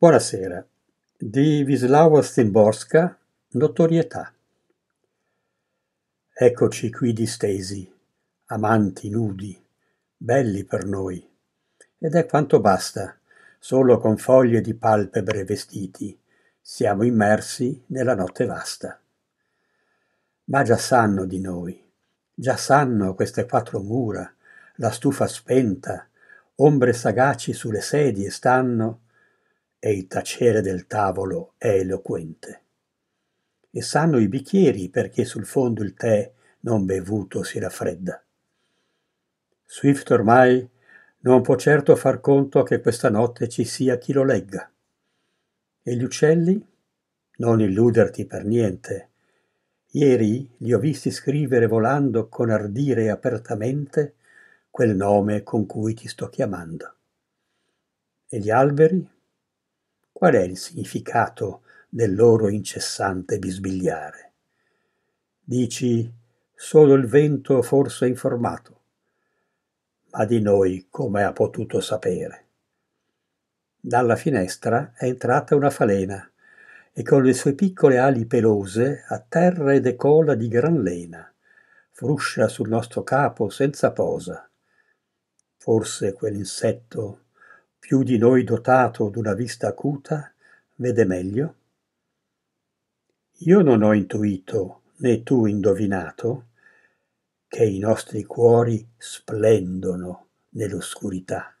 Buonasera. Di Wisława Stimborska, Notorietà. Eccoci qui distesi, amanti nudi, belli per noi. Ed è quanto basta, solo con foglie di palpebre vestiti, siamo immersi nella notte vasta. Ma già sanno di noi, già sanno queste quattro mura, la stufa spenta, ombre sagaci sulle sedie stanno, e il tacere del tavolo è eloquente. E sanno i bicchieri perché sul fondo il tè non bevuto si raffredda. Swift ormai non può certo far conto che questa notte ci sia chi lo legga. E gli uccelli? Non illuderti per niente. Ieri li ho visti scrivere volando con ardire apertamente quel nome con cui ti sto chiamando. E gli alberi? Qual è il significato del loro incessante bisbigliare? Dici, solo il vento forse è informato, ma di noi come ha potuto sapere? Dalla finestra è entrata una falena e con le sue piccole ali pelose atterra e decola di gran lena, fruscia sul nostro capo senza posa. Forse quell'insetto più di noi dotato d'una vista acuta, vede meglio? Io non ho intuito, né tu indovinato, che i nostri cuori splendono nell'oscurità.